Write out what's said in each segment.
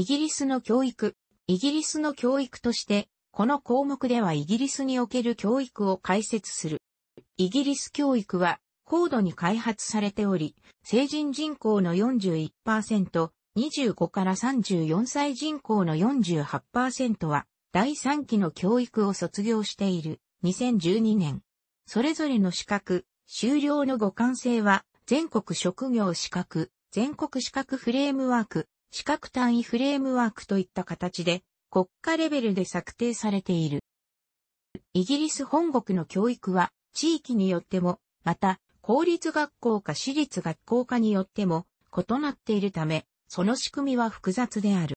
イギリスの教育。イギリスの教育として、この項目ではイギリスにおける教育を解説する。イギリス教育は高度に開発されており、成人人口の41%、25から34歳人口の48%は第3期の教育を卒業している2012年。それぞれの資格、修了の互換性は全国職業資格、全国資格フレームワーク、四角単位フレームワークといった形で国家レベルで策定されている。イギリス本国の教育は地域によっても、また公立学校か私立学校かによっても異なっているため、その仕組みは複雑である。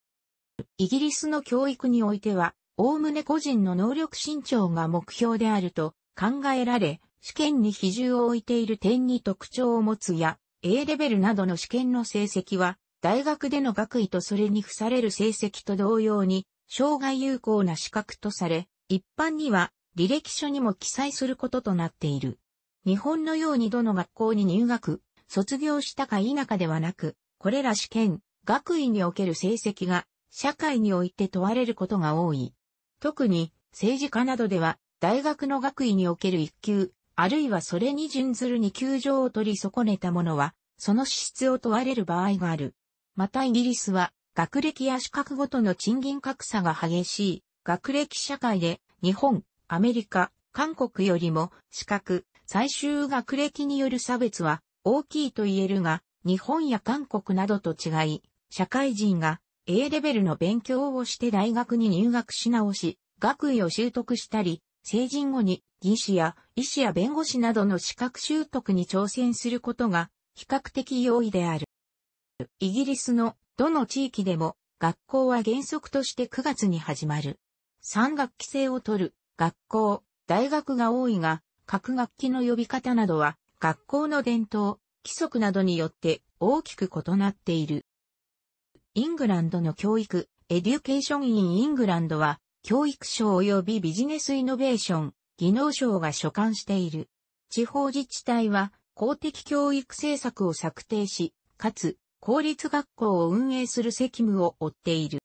イギリスの教育においては、おおむね個人の能力伸長が目標であると考えられ、試験に比重を置いている点に特徴を持つや、A レベルなどの試験の成績は、大学での学位とそれに付される成績と同様に、生涯有効な資格とされ、一般には履歴書にも記載することとなっている。日本のようにどの学校に入学、卒業したか否かではなく、これら試験、学位における成績が社会において問われることが多い。特に政治家などでは大学の学位における一級、あるいはそれに準ずる二級上を取り損ねた者は、その資質を問われる場合がある。またイギリスは、学歴や資格ごとの賃金格差が激しい、学歴社会で、日本、アメリカ、韓国よりも、資格、最終学歴による差別は、大きいと言えるが、日本や韓国などと違い、社会人が A レベルの勉強をして大学に入学し直し、学位を習得したり、成人後に技師や医師や弁護士などの資格習得に挑戦することが比較的容易である。イギリスのどの地域でも学校は原則として9月に始まる。3学期制を取る学校、大学が多いが、各学期の呼び方などは学校の伝統、規則などによって大きく異なっている。イングランドの教育、エデュケーション・イン・イングランドは、教育省及びビジネスイノベーション、技能省が所管している。地方自治体は公的教育政策を策定し、かつ公立学校を運営する責務を負っている。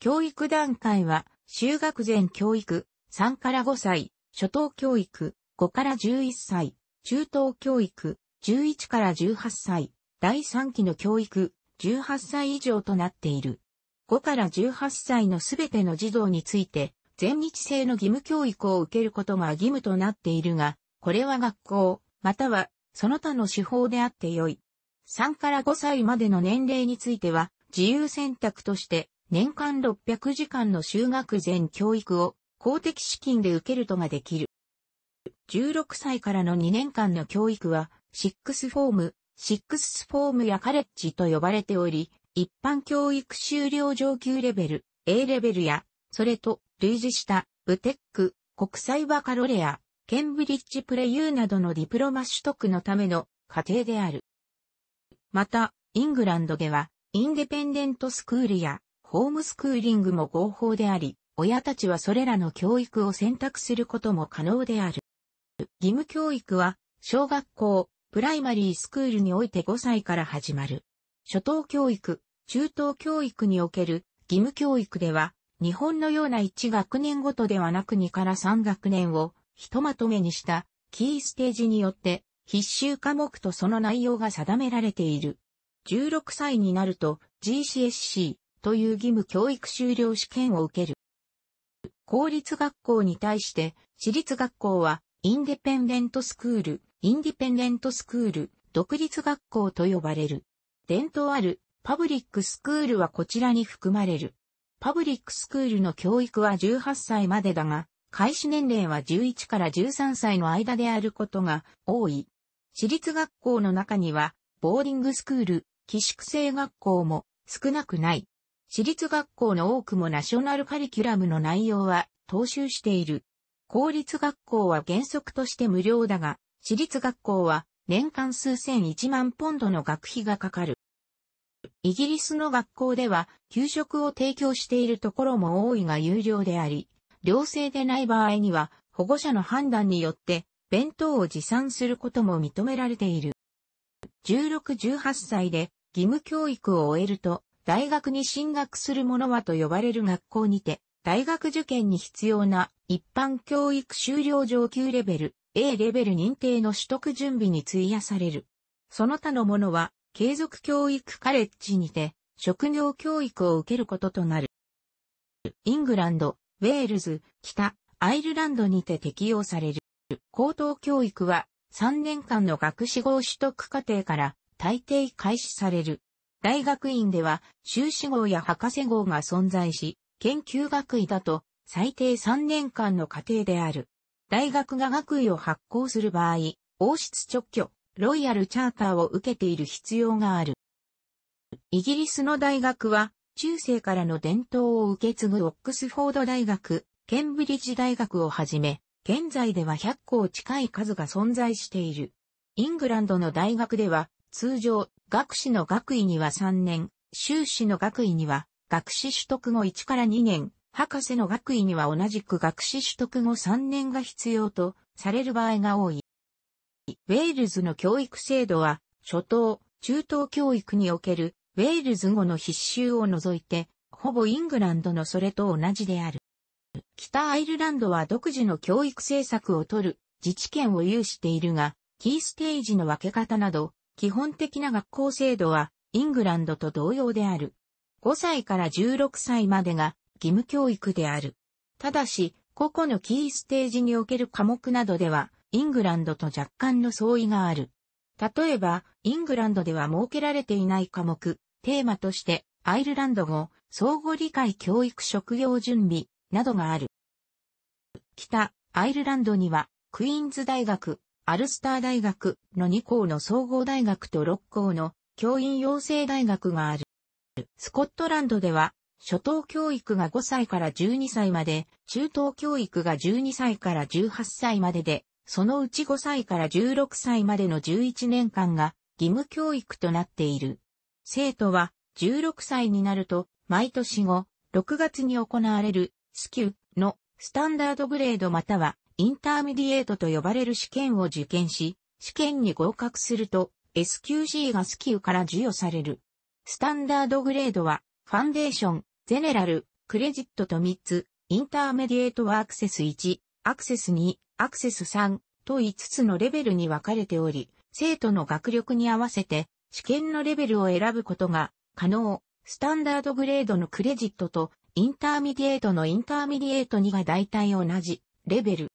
教育段階は、修学前教育、3から5歳、初等教育、5から11歳、中等教育、11から18歳、第3期の教育、18歳以上となっている。5から18歳のすべての児童について、全日制の義務教育を受けることが義務となっているが、これは学校、または、その他の手法であってよい。3から5歳までの年齢については、自由選択として、年間600時間の修学前教育を公的資金で受けるとができる。16歳からの2年間の教育は、シックスフォーム、シックスフォームやカレッジと呼ばれており、一般教育修了上級レベル、A レベルや、それと類似した、ブテック、国際バカロレア、ケンブリッジプレユーなどのディプロマ取得のための過程である。また、イングランドでは、インデペンデントスクールや、ホームスクーリングも合法であり、親たちはそれらの教育を選択することも可能である。義務教育は、小学校、プライマリースクールにおいて5歳から始まる。初等教育、中等教育における義務教育では、日本のような1学年ごとではなく2から3学年をひとまとめにしたキーステージによって必修科目とその内容が定められている。16歳になると GCSC という義務教育修了試験を受ける。公立学校に対して私立学校はインデペンデントスクール、インディペンデントスクール、独立学校と呼ばれる。伝統あるパブリックスクールはこちらに含まれる。パブリックスクールの教育は18歳までだが、開始年齢は11から13歳の間であることが多い。私立学校の中には、ボーディングスクール、寄宿制学校も少なくない。私立学校の多くもナショナルカリキュラムの内容は踏襲している。公立学校は原則として無料だが、私立学校は年間数千1万ポンドの学費がかかる。イギリスの学校では給食を提供しているところも多いが有料であり、寮性でない場合には保護者の判断によって弁当を持参することも認められている。16-18歳で義務教育を終えると、大学に進学する者はと呼ばれる学校にて、大学受験に必要な一般教育修了上級レベル A レベル認定の取得準備に費やされる。その他の者は継続教育カレッジにて職業教育を受けることとなる。イングランド、ウェールズ、北、アイルランドにて適用される。高等教育は3年間の学士号取得課程から大抵開始される。大学院では修士号や博士号が存在し、研究学位だと最低3年間の課程である。大学が学位を発行する場合、王室直居、ロイヤルチャーターを受けている必要がある。イギリスの大学は、中世からの伝統を受け継ぐオックスフォード大学、ケンブリッジ大学をはじめ、現在では100校近い数が存在している。イングランドの大学では、通常、学士の学位には3年、修士の学位には、学士取得後1から2年、博士の学位には同じく学士取得後3年が必要とされる場合が多い。ウェールズの教育制度は、初等、中等教育におけるウェールズ語の必修を除いて、ほぼイングランドのそれと同じである。北アイルランドは独自の教育政策をとる自治権を有しているが、キーステージの分け方など、基本的な学校制度はイングランドと同様である。5歳から16歳までが義務教育である。ただし、個々のキーステージにおける科目などでは、イングランドと若干の相違がある。例えば、イングランドでは設けられていない科目、テーマとして、アイルランド語、相互理解教育職業準備、などがある。北、アイルランドには、クイーンズ大学、アルスター大学の2校の総合大学と6校の教員養成大学がある。スコットランドでは、初等教育が5歳から12歳まで、中等教育が12歳から18歳までで、そのうち5歳から16歳までの11年間が義務教育となっている。生徒は16歳になると毎年後、6月に行われるスキュのスタンダードグレードまたはインターミディエートと呼ばれる試験を受験し、試験に合格すると SQC がスキュから授与される。スタンダードグレードはファンデーション、ゼネラル、クレジットと3つ、インターメディエートはアクセス1、アクセス2、アクセス3と5つのレベルに分かれており、生徒の学力に合わせて試験のレベルを選ぶことが可能。スタンダードグレードのクレジットとインターミディエートのインターミディエート2が大体同じレベル。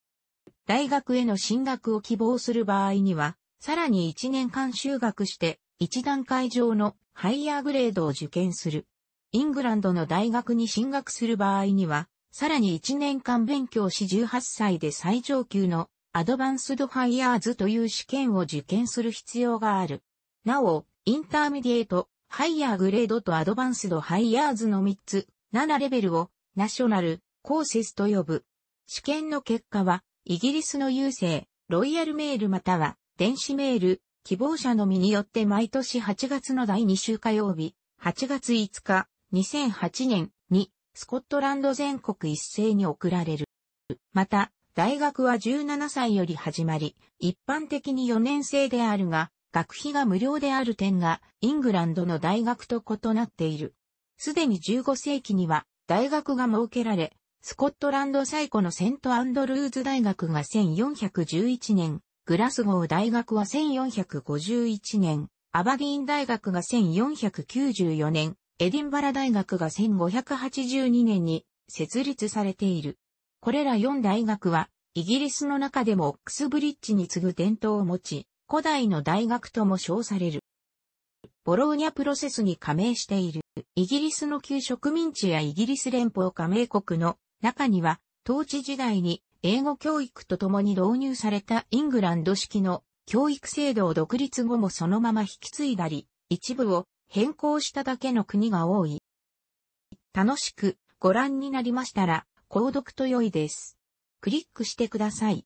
大学への進学を希望する場合には、さらに1年間修学して、1段階上のハイヤーグレードを受験する。イングランドの大学に進学する場合には、さらに1年間勉強し18歳で最上級のアドバンスドハイヤーズという試験を受験する必要がある。なお、インターミディエート、ハイヤーグレードとアドバンスドハイヤーズの3つ7レベルをナショナル、コーセスと呼ぶ。試験の結果は、イギリスの郵政、ロイヤルメールまたは、電子メール、希望者のみによって毎年8月の第2週火曜日、8月5日、2008年に、スコットランド全国一斉に送られる。また、大学は17歳より始まり、一般的に4年生であるが、学費が無料である点が、イングランドの大学と異なっている。すでに15世紀には大学が設けられ、スコットランド最古のセントアンドルーズ大学が1411年、グラスゴー大学は1451年、アバディーン大学が1494年、エディンバラ大学が1582年に設立されている。これら4大学は、イギリスの中でもオックスブリッジに次ぐ伝統を持ち、古代の大学とも称される。ボローニャプロセスに加盟している。イギリスの旧植民地やイギリス連邦加盟国の中には、統治時代に英語教育とともに導入されたイングランド式の教育制度を独立後もそのまま引き継いだり、一部を変更しただけの国が多い。楽しくご覧になりましたら、購読と良いです。クリックしてください。